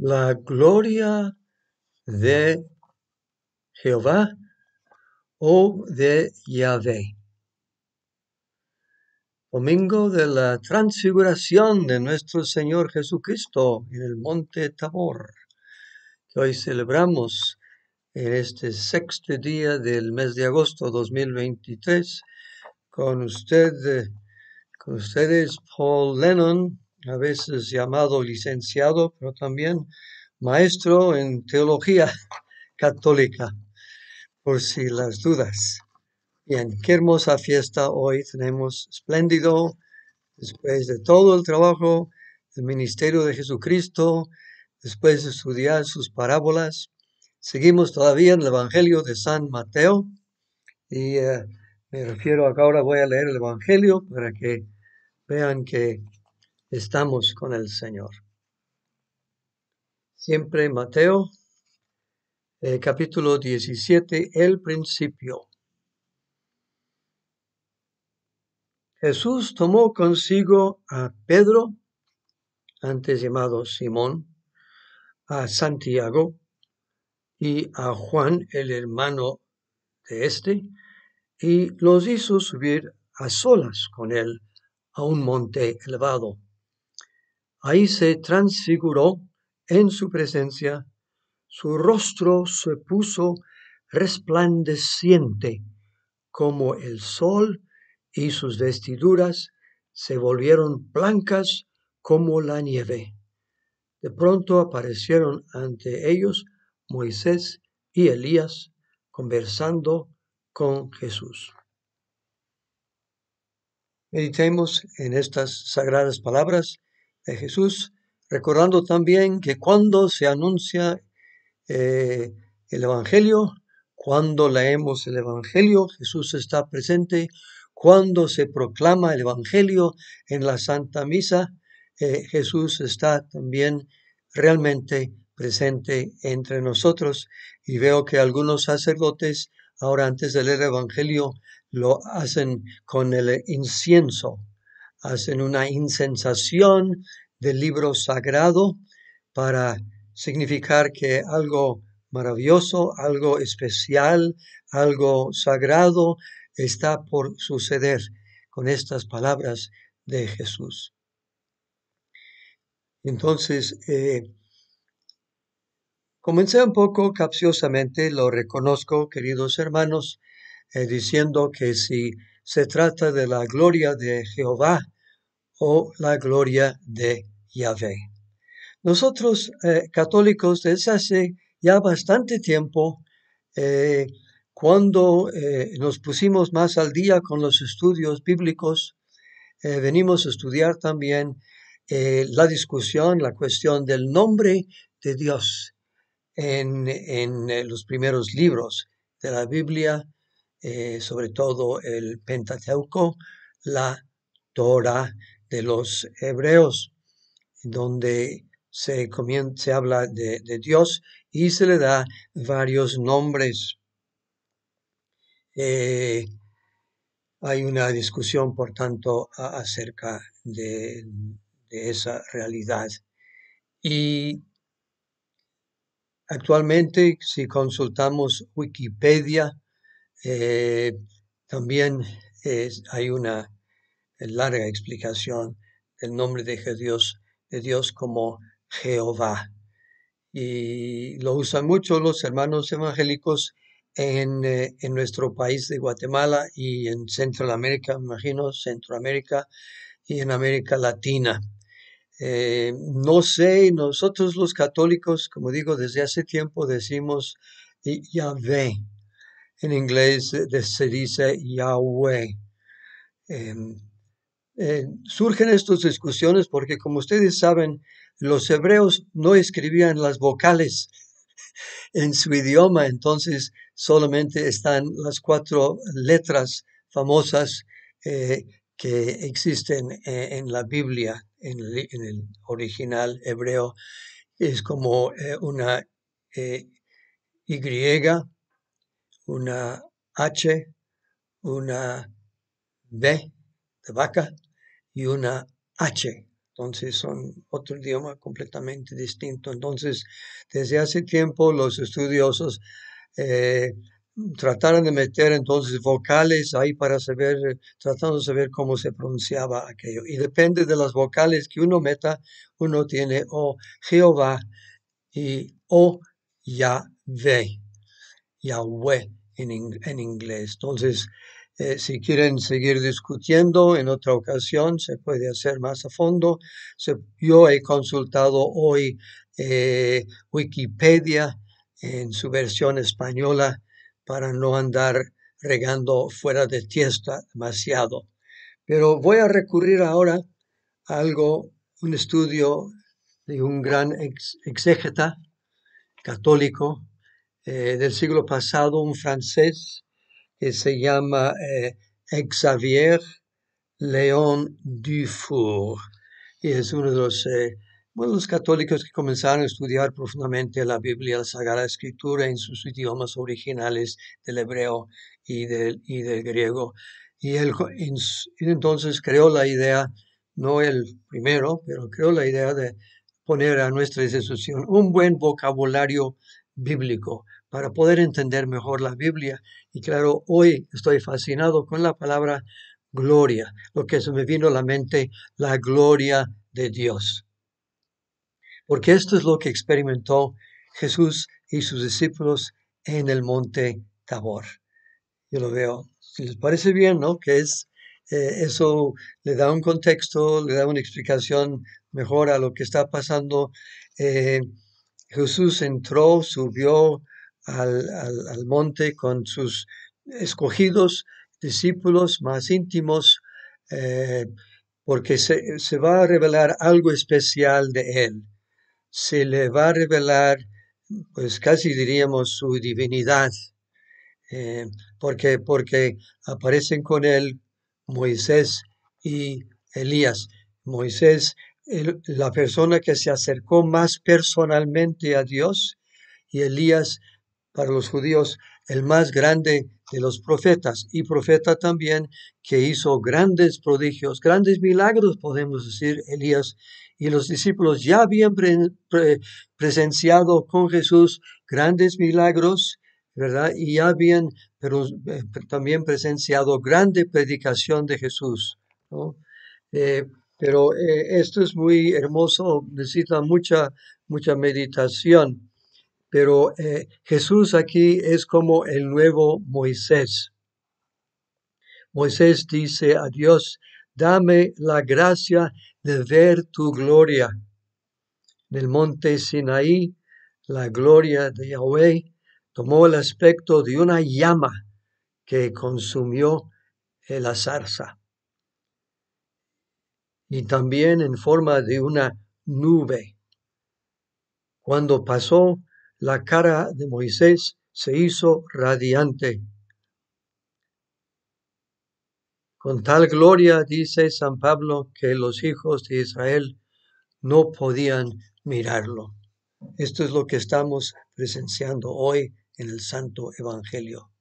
la gloria de Jehová o de Yahvé. Domingo de la transfiguración de nuestro Señor Jesucristo en el monte Tabor, que hoy celebramos en este sexto día del mes de agosto 2023, con usted, eh, con ustedes Paul Lennon, a veces llamado licenciado, pero también maestro en teología católica, por si las dudas. Bien, qué hermosa fiesta hoy tenemos, espléndido, después de todo el trabajo, el ministerio de Jesucristo, después de estudiar sus parábolas. Seguimos todavía en el Evangelio de San Mateo y eh, me refiero a que ahora voy a leer el Evangelio para que vean que estamos con el Señor. Siempre Mateo, eh, capítulo 17, el principio. Jesús tomó consigo a Pedro, antes llamado Simón, a Santiago y a Juan, el hermano de este, y los hizo subir a solas con él a un monte elevado Ahí se transfiguró en su presencia, su rostro se puso resplandeciente como el sol y sus vestiduras se volvieron blancas como la nieve. De pronto aparecieron ante ellos Moisés y Elías conversando con Jesús. Meditemos en estas sagradas palabras Jesús, recordando también que cuando se anuncia eh, el Evangelio, cuando leemos el Evangelio, Jesús está presente, cuando se proclama el Evangelio en la Santa Misa, eh, Jesús está también realmente presente entre nosotros. Y veo que algunos sacerdotes, ahora antes de leer el Evangelio, lo hacen con el incienso hacen una insensación del libro sagrado para significar que algo maravilloso, algo especial, algo sagrado está por suceder con estas palabras de Jesús. Entonces, eh, comencé un poco capciosamente, lo reconozco, queridos hermanos, eh, diciendo que si se trata de la gloria de Jehová o la gloria de Yahvé. Nosotros eh, católicos desde hace ya bastante tiempo, eh, cuando eh, nos pusimos más al día con los estudios bíblicos, venimos a estudiar también la discusión, la cuestión del nombre de Dios en los primeros libros de la Biblia, eh, sobre todo el Pentateuco, la Torah de los hebreos, donde se, se habla de, Dios y se le da varios nombres. Eh, hay una discusión, por tanto, acerca de esa realidad. Y actualmente, si consultamos Wikipedia, eh, también hay una larga explicación del nombre de Dios, de Dios como Jehová. Y lo usan mucho los hermanos evangélicos en, eh, nuestro país de Guatemala y en Centroamérica, imagino, Centroamérica y en América Latina. Eh, no sé, nosotros los católicos, como digo, desde hace tiempo decimos Yahvé, en inglés eh, se dice Yahweh. Em, eh, surgen estas discusiones porque, como ustedes saben, los hebreos no escribían las vocales en su idioma, entonces solamente están las cuatro letras famosas eh, que existen en la Biblia, en el, original hebreo. Es como una Y una H, una B de vaca y una H. Entonces son otro idioma completamente distinto. Entonces, desde hace tiempo los estudiosos eh, trataron de meter entonces vocales ahí para saber, tratando de saber cómo se pronunciaba aquello. Y depende de las vocales que uno meta, uno tiene o Jehová y o Yahvé, Yahweh en, inglés. Entonces, eh, si quieren seguir discutiendo en otra ocasión, se puede hacer más a fondo. yo he consultado hoy eh, Wikipedia en su versión española para no andar regando fuera de tiesta demasiado. Pero voy a recurrir ahora a algo, un estudio de un gran exégeta católico eh, del siglo pasado, un francés que se llama eh, Xavier León Dufour, y es uno de eh, los, católicos que comenzaron a estudiar profundamente la Biblia, la Sagrada Escritura, en sus idiomas originales del hebreo y del, y del griego. Y él entonces creó la idea, no el primero, pero creó la idea de poner a nuestra institución un buen vocabulario bíblico para poder entender mejor la Biblia. Y claro, hoy estoy fascinado con la palabra gloria, lo que se me vino a la mente, la gloria de Dios. Porque esto es lo que experimentó Jesús y sus discípulos en el monte Tabor. Yo lo veo. si ¿Les parece bien, no? Que es eh, eso le da un contexto, le da una explicación mejor a lo que está pasando. Eh, Jesús entró, subió al, monte con sus escogidos, discípulos más íntimos, eh, porque se, va a revelar algo especial de él. Se le va a revelar, pues casi diríamos, su divinidad, eh, porque, porque aparecen con él Moisés y Elías. Moisés, la persona que se acercó más personalmente a Dios, y Elías, para los judíos el más grande de los profetas y profeta también que hizo grandes prodigios, grandes milagros, podemos decir, Elías. Y los discípulos ya habían presenciado con Jesús grandes milagros, ¿verdad? Y ya habían pero, eh, también presenciado grande predicación de Jesús. Eh, pero eh, esto es muy hermoso, necesita mucha, mucha meditación pero eh, Jesús aquí es como el nuevo Moisés. Moisés dice a Dios, dame la gracia de ver tu gloria. En el monte Sinaí, la gloria de Yahweh tomó el aspecto de una llama que consumió eh, la zarza. Y también en forma de una nube. Cuando pasó la cara de Moisés se hizo radiante. Con tal gloria dice San Pablo que los hijos de Israel no podían mirarlo. Esto es lo que estamos presenciando hoy en el Santo Evangelio.